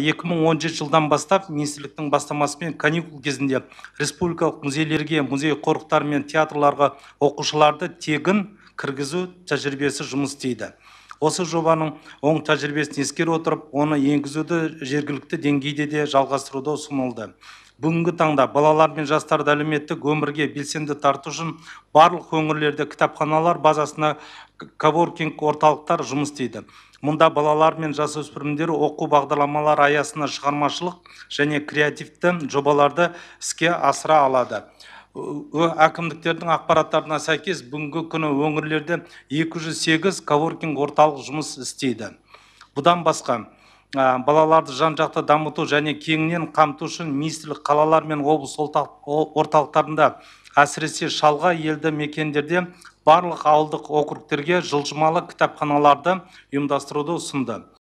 екі жылдан бастап министрліктің бастамасымен каникул кезінде республикалық музейлерге музей қорықтар мен театрларға оқушыларды тегін кіргізу тәжірибесі жұмыс істейді осы жобаның оң тәжірибесін ескере отырып оны енгізуді жергілікті деңгейде де жалғастыруды ұсынылды бүгінгі таңда балалар мен жастарды әлеуметтік өмірге белсенді тарту үшін барлық өңірлерде кітапханалар базасына коворкинг орталықтар жұмыс істейді мұнда балалар мен жасөспірімдер оқу бағдарламалары аясында шығармашылық және креативті жобаларды іске асыра алады әкімдіктердің ақпараттарына сәйкес бүгінгі күні өңірлерде 208 коворкинг орталық жұмыс істейді бұдан басқа Ә, балаларды жан жақты дамыту және кеңінен қамту үшін министрлік қалалар мен облыс орталықтарында әсіресе шалға елді мекендерде барлық ауылдық округтерге жылжымалы кітапханаларды ұйымдастыруды ұсынды